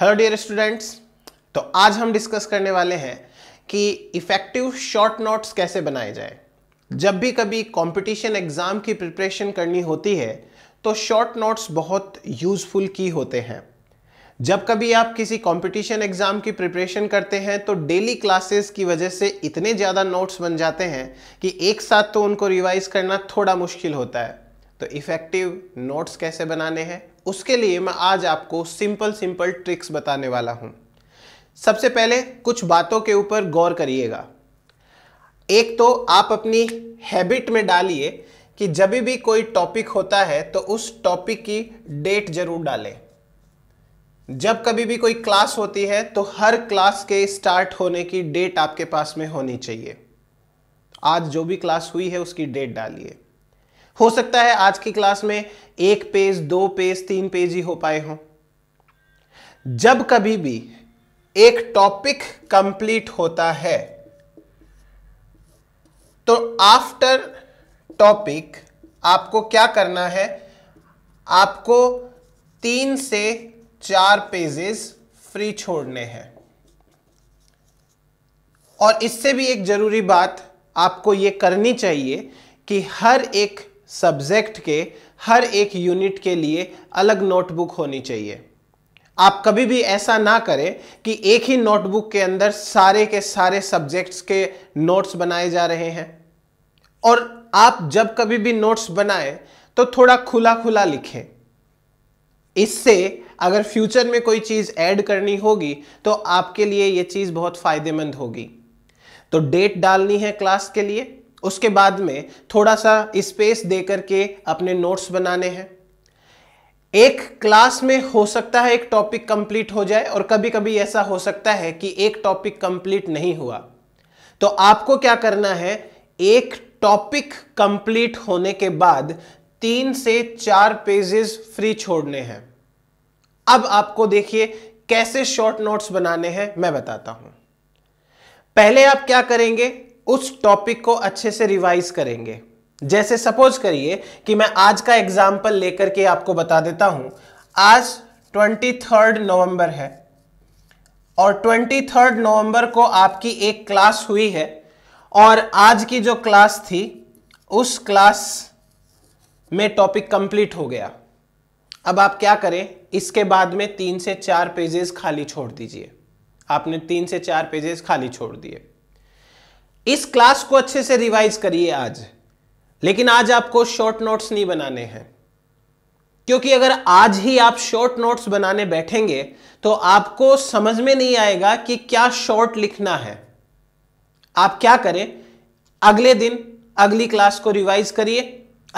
hello dear students तो आज हम डिस्कस करने वाले हैं कि इफ़ेक्टिव शॉर्ट नोट्स कैसे बनाए जाए जब भी कभी कंपटीशन एग्ज़ाम की प्रिपरेशन करनी होती है तो शॉर्ट नोट्स बहुत यूज़फुल की होते हैं जब कभी आप किसी कंपटीशन एग्ज़ाम की प्रिपरेशन करते हैं तो डेली क्लासेस की वजह से इतने ज़्यादा नोट्स बन जाते हैं कि एक साथ तो उनको रिवाइज़ करना थोड़ा मुश्किल होता है तो इफ़ेक्टिव नोट्स कैसे बनाने हैं उसके लिए मैं आज आपको सिंपल सिंपल ट्रिक्स बताने वाला हूं सबसे पहले कुछ बातों के ऊपर गौर करिएगा एक तो आप अपनी हैबिट में डालिए कि जब भी कोई टॉपिक होता है तो उस टॉपिक की डेट जरूर डालें जब कभी भी कोई क्लास होती है तो हर क्लास के स्टार्ट होने की डेट आपके पास में होनी चाहिए आज जो भी क्लास हुई है उसकी डेट डालिए हो सकता है आज की क्लास में एक पेज दो पेज तीन पेज ही हो पाए हों जब कभी भी एक टॉपिक कंप्लीट होता है तो आफ्टर टॉपिक आपको क्या करना है आपको तीन से चार पेजेस फ्री छोड़ने हैं और इससे भी एक जरूरी बात आपको यह करनी चाहिए कि हर एक सब्जेक्ट के हर एक यूनिट के लिए अलग नोटबुक होनी चाहिए आप कभी भी ऐसा ना करें कि एक ही नोटबुक के अंदर सारे के सारे सब्जेक्ट्स के नोट्स बनाए जा रहे हैं और आप जब कभी भी नोट्स बनाएं तो थोड़ा खुला खुला लिखें इससे अगर फ्यूचर में कोई चीज़ ऐड करनी होगी तो आपके लिए यह चीज़ बहुत फ़ायदेमंद होगी तो डेट डालनी है क्लास के लिए उसके बाद में थोड़ा सा स्पेस दे करके अपने नोट्स बनाने हैं एक क्लास में हो सकता है एक टॉपिक कंप्लीट हो जाए और कभी कभी ऐसा हो सकता है कि एक टॉपिक कंप्लीट नहीं हुआ तो आपको क्या करना है एक टॉपिक कंप्लीट होने के बाद तीन से चार पेजेस फ्री छोड़ने हैं अब आपको देखिए कैसे शॉर्ट नोट्स बनाने हैं मैं बताता हूं पहले आप क्या करेंगे उस टॉपिक को अच्छे से रिवाइज करेंगे जैसे सपोज करिए कि मैं आज का एग्जाम्पल लेकर के आपको बता देता हूं आज ट्वेंटी थर्ड नवंबर है और ट्वेंटी थर्ड नवंबर को आपकी एक क्लास हुई है और आज की जो क्लास थी उस क्लास में टॉपिक कंप्लीट हो गया अब आप क्या करें इसके बाद में तीन से चार पेजेस खाली छोड़ दीजिए आपने तीन से चार पेजेस खाली छोड़ दिए इस क्लास को अच्छे से रिवाइज करिए आज लेकिन आज आपको शॉर्ट नोट्स नहीं बनाने हैं क्योंकि अगर आज ही आप शॉर्ट नोट्स बनाने बैठेंगे तो आपको समझ में नहीं आएगा कि क्या शॉर्ट लिखना है आप क्या करें अगले दिन अगली क्लास को रिवाइज करिए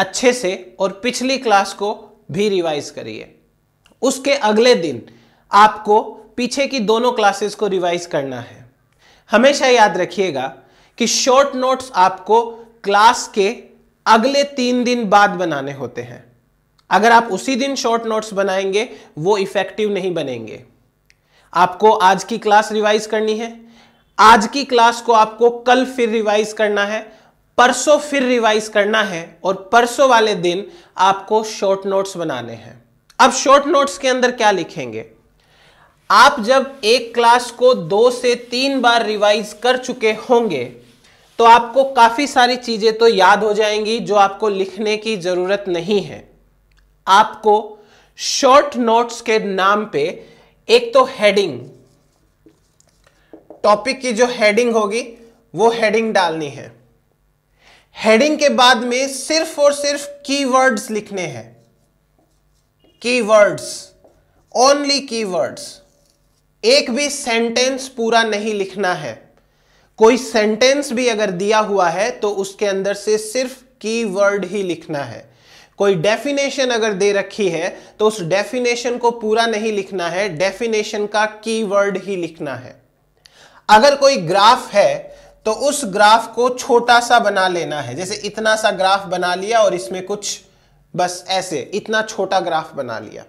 अच्छे से और पिछली क्लास को भी रिवाइज करिए उसके अगले दिन आपको पीछे की दोनों क्लासेस को रिवाइज करना है हमेशा याद रखिएगा कि शॉर्ट नोट्स आपको क्लास के अगले तीन दिन बाद बनाने होते हैं अगर आप उसी दिन शॉर्ट नोट्स बनाएंगे वो इफेक्टिव नहीं बनेंगे आपको आज की क्लास रिवाइज करनी है आज की क्लास को आपको कल फिर रिवाइज करना है परसों फिर रिवाइज करना है और परसों वाले दिन आपको शॉर्ट नोट्स बनाने हैं अब शॉर्ट नोट्स के अंदर क्या लिखेंगे आप जब एक क्लास को दो से तीन बार रिवाइज कर चुके होंगे तो आपको काफ़ी सारी चीज़ें तो याद हो जाएंगी जो आपको लिखने की ज़रूरत नहीं है आपको शॉर्ट नोट्स के नाम पे एक तो हेडिंग टॉपिक की जो हेडिंग होगी वो हेडिंग डालनी है हेडिंग के बाद में सिर्फ और सिर्फ कीवर्ड्स लिखने हैं कीवर्ड्स ओनली कीवर्ड्स एक भी सेंटेंस पूरा नहीं लिखना है कोई सेंटेंस भी अगर दिया हुआ है तो उसके अंदर से सिर्फ की वर्ड ही लिखना है कोई डेफिनेशन अगर दे रखी है तो उस डेफिनेशन को पूरा नहीं लिखना है डेफिनेशन का की वर्ड ही लिखना है अगर कोई ग्राफ है तो उस ग्राफ को छोटा सा बना लेना है जैसे इतना सा ग्राफ बना लिया और इसमें कुछ बस ऐसे इतना छोटा ग्राफ बना लिया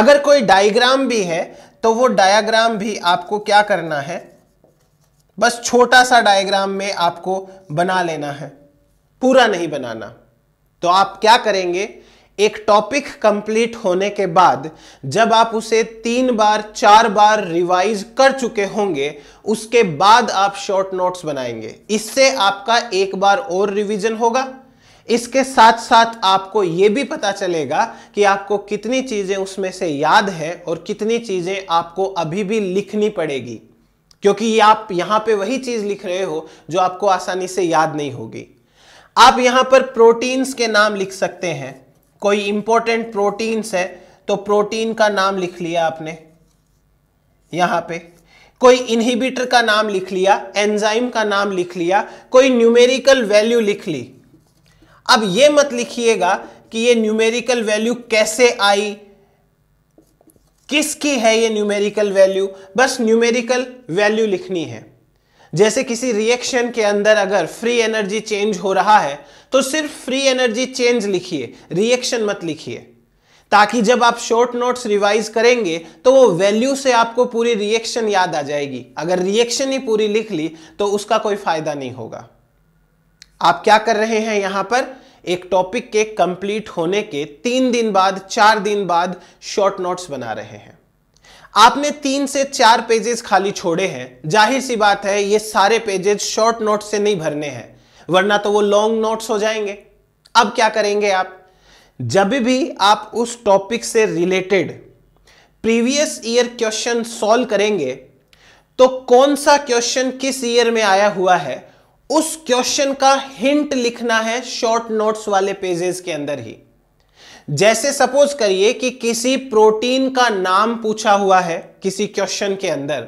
अगर कोई डायग्राम भी है तो वो डायग्राम भी आपको क्या करना है बस छोटा सा डायग्राम में आपको बना लेना है पूरा नहीं बनाना तो आप क्या करेंगे एक टॉपिक कंप्लीट होने के बाद जब आप उसे तीन बार चार बार रिवाइज कर चुके होंगे उसके बाद आप शॉर्ट नोट्स बनाएंगे इससे आपका एक बार और रिवीजन होगा इसके साथ साथ आपको यह भी पता चलेगा कि आपको कितनी चीज़ें उसमें से याद है और कितनी चीज़ें आपको अभी भी लिखनी पड़ेगी क्योंकि आप यहां पे वही चीज लिख रहे हो जो आपको आसानी से याद नहीं होगी आप यहां पर प्रोटीन्स के नाम लिख सकते हैं कोई इंपॉर्टेंट प्रोटीन्स है तो प्रोटीन का नाम लिख लिया आपने यहां पे कोई इनहिबिटर का नाम लिख लिया एंजाइम का नाम लिख लिया कोई न्यूमेरिकल वैल्यू लिख ली अब ये मत लिखिएगा कि ये न्यूमेरिकल वैल्यू कैसे आई किसकी है ये न्यूमेरिकल वैल्यू बस न्यूमेरिकल वैल्यू लिखनी है जैसे किसी रिएक्शन के अंदर अगर फ्री एनर्जी चेंज हो रहा है तो सिर्फ फ्री एनर्जी चेंज लिखिए रिएक्शन मत लिखिए ताकि जब आप शॉर्ट नोट्स रिवाइज करेंगे तो वो वैल्यू से आपको पूरी रिएक्शन याद आ जाएगी अगर रिएक्शन ही पूरी लिख ली तो उसका कोई फायदा नहीं होगा आप क्या कर रहे हैं यहां पर एक टॉपिक के कंप्लीट होने के तीन दिन बाद चार दिन बाद शॉर्ट नोट्स बना रहे हैं आपने तीन से चार पेजेस खाली छोड़े हैं जाहिर सी बात है ये सारे पेजेस शॉर्ट नोट से नहीं भरने हैं वरना तो वो लॉन्ग नोट्स हो जाएंगे अब क्या करेंगे आप जब भी आप उस टॉपिक से related previous year question solve करेंगे तो कौन सा क्वेश्चन किस ईयर में आया हुआ है उस क्वेश्चन का हिंट लिखना है शॉर्ट नोट्स वाले पेजेस के अंदर ही जैसे सपोज करिए कि किसी प्रोटीन का नाम पूछा हुआ है किसी क्वेश्चन के अंदर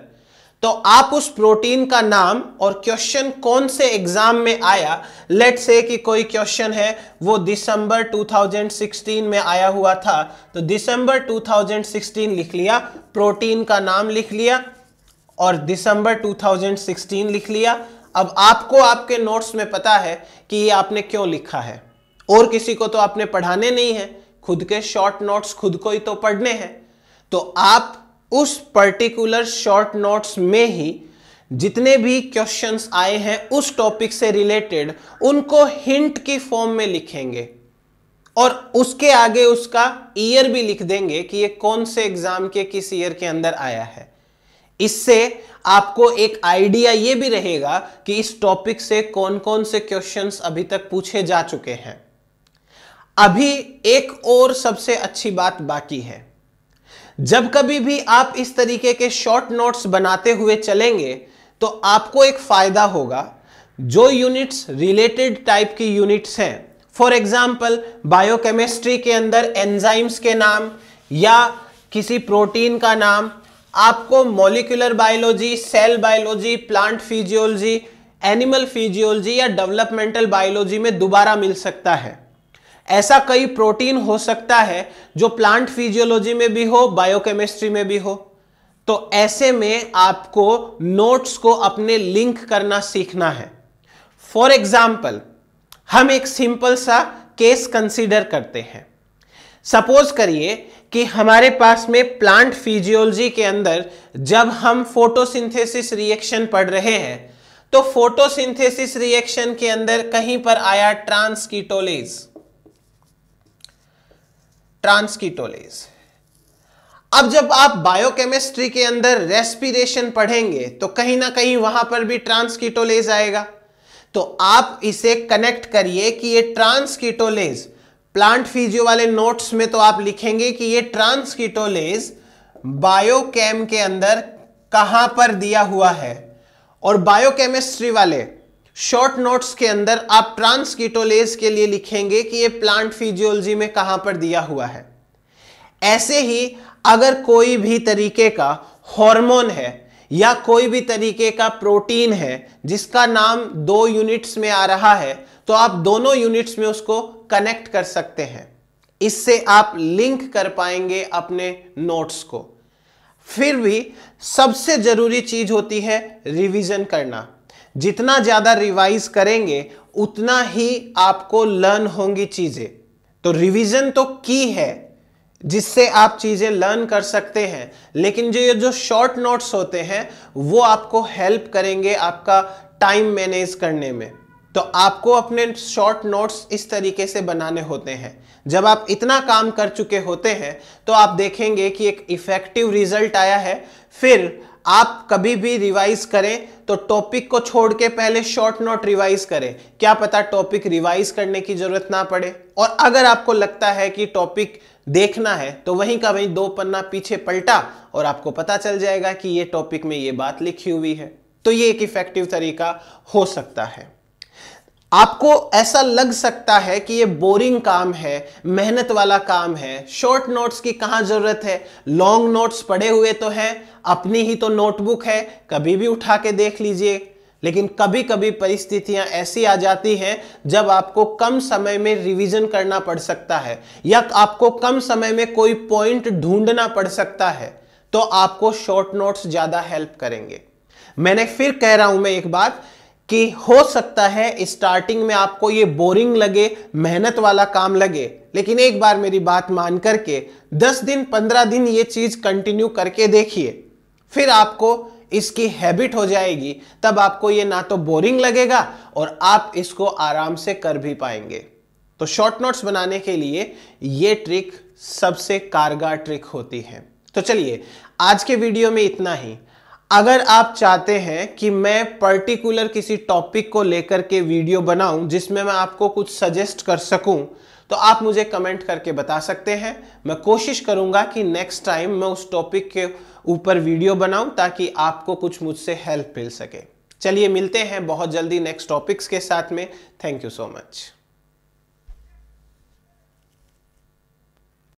तो आप उस प्रोटीन का नाम और क्वेश्चन कौन से एग्जाम में आया लेट से कि कोई क्वेश्चन है वो दिसंबर 2016 में आया हुआ था तो दिसंबर 2016 लिख लिया प्रोटीन का नाम लिख लिया और दिसंबर 2016 लिख लिया अब आपको आपके नोट्स में पता है कि ये आपने क्यों लिखा है और किसी को तो आपने पढ़ाने नहीं है खुद के शॉर्ट नोट्स खुद को ही तो पढ़ने हैं तो आप उस पर्टिकुलर शॉर्ट नोट्स में ही जितने भी क्वेश्चंस आए हैं उस टॉपिक से रिलेटेड उनको हिंट की फॉर्म में लिखेंगे और उसके आगे उसका ईयर भी लिख देंगे कि ये कौन से एग्जाम के किस ईयर के अंदर आया है इससे आपको एक आइडिया ये भी रहेगा कि इस टॉपिक से कौन कौन से क्वेश्चंस अभी तक पूछे जा चुके हैं अभी एक और सबसे अच्छी बात बाकी है जब कभी भी आप इस तरीके के शॉर्ट नोट्स बनाते हुए चलेंगे तो आपको एक फायदा होगा जो यूनिट्स रिलेटेड टाइप की यूनिट्स हैं फॉर एग्जाम्पल बायोकेमिस्ट्री के अंदर एंजाइम्स के नाम या किसी प्रोटीन का नाम आपको molecular biology cell biology plant physiology animal physiology या डेवलपमेंटल बायोलॉजी में दोबारा मिल सकता है ऐसा कई प्रोटीन हो सकता है जो प्लांट फिजियोलॉजी में भी हो बायोकेमिस्ट्री में भी हो तो ऐसे में आपको नोट्स को अपने लिंक करना सीखना है फॉर एग्जाम्पल हम एक सिंपल सा केस कंसिडर करते हैं सपोज करिए कि हमारे पास में प्लांट फिजियोलॉजी के अंदर जब हम फोटोसिंथेसिस रिएक्शन पढ़ रहे हैं तो फोटोसिंथेसिस रिएक्शन के अंदर कहीं पर आया ट्रांसकीटोलेज ट्रांसकीटोलेज अब जब आप बायोकेमिस्ट्री के अंदर रेस्पिरेशन पढ़ेंगे तो कहीं ना कहीं वहां पर भी ट्रांसकीटोलेज आएगा तो आप इसे कनेक्ट करिए कि ये ट्रांसकीटोलेज प्लांट फिजियो वाले नोट्स में तो आप लिखेंगे कि ये ट्रांसकीटोलेज बायोकेम के अंदर कहां पर दिया हुआ है और बायोकेमिस्ट्री वाले शॉर्ट नोट्स के अंदर आप ट्रांसकीटोलेज के लिए लिखेंगे कि ये प्लांट फिजियोलॉजी में कहां पर दिया हुआ है ऐसे ही अगर कोई भी तरीके का हार्मोन है या कोई भी तरीके का प्रोटीन है जिसका नाम दो यूनिट्स में आ रहा है तो आप दोनों यूनिट्स में उसको कनेक्ट कर सकते हैं इससे आप लिंक कर पाएंगे अपने नोट्स को फिर भी सबसे ज़रूरी चीज़ होती है रिवीजन करना जितना ज़्यादा रिवाइज करेंगे उतना ही आपको लर्न होंगी चीज़ें तो रिवीजन तो की है जिससे आप चीज़ें लर्न कर सकते हैं लेकिन जो ये जो शॉर्ट नोट्स होते हैं वो आपको हेल्प करेंगे आपका टाइम मैनेज करने में तो आपको अपने शॉर्ट नोट्स इस तरीके से बनाने होते हैं जब आप इतना काम कर चुके होते हैं तो आप देखेंगे कि एक इफेक्टिव रिजल्ट आया है फिर आप कभी भी रिवाइज करें तो टॉपिक को छोड़ के पहले शॉर्ट नोट रिवाइज करें क्या पता टॉपिक रिवाइज करने की जरूरत ना पड़े और अगर आपको लगता है कि टॉपिक देखना है तो वहीं का वहीं दो पन्ना पीछे पलटा और आपको पता चल जाएगा कि ये टॉपिक में ये बात लिखी हुई है तो ये एक इफेक्टिव तरीका हो सकता है आपको ऐसा लग सकता है कि ये बोरिंग काम है मेहनत वाला काम है शॉर्ट नोट्स की कहां जरूरत है लॉन्ग नोट्स पड़े हुए तो हैं अपनी ही तो नोटबुक है कभी भी उठा के देख लीजिए लेकिन कभी कभी परिस्थितियां ऐसी आ जाती हैं जब आपको कम समय में रिवीजन करना पड़ सकता है या आपको कम समय में कोई पॉइंट ढूंढना पड़ सकता है तो आपको शॉर्ट नोट्स ज़्यादा हेल्प करेंगे मैंने फिर कह रहा हूं मैं एक बात कि हो सकता है स्टार्टिंग में आपको ये बोरिंग लगे मेहनत वाला काम लगे लेकिन एक बार मेरी बात मान करके 10 दिन 15 दिन ये चीज़ कंटिन्यू करके देखिए फिर आपको इसकी हैबिट हो जाएगी तब आपको ये ना तो बोरिंग लगेगा और आप इसको आराम से कर भी पाएंगे तो शॉर्ट नोट्स बनाने के लिए ये ट्रिक सबसे कारगर ट्रिक होती है तो चलिए आज के वीडियो में इतना ही अगर आप चाहते हैं कि मैं पर्टिकुलर किसी टॉपिक को लेकर के वीडियो बनाऊं जिसमें मैं आपको कुछ सजेस्ट कर सकूं तो आप मुझे कमेंट करके बता सकते हैं मैं कोशिश करूंगा कि नेक्स्ट टाइम मैं उस टॉपिक के ऊपर वीडियो बनाऊं ताकि आपको कुछ मुझसे हेल्प मिल सके चलिए मिलते हैं बहुत जल्दी नेक्स्ट टॉपिक्स के साथ में थैंक यू सो मच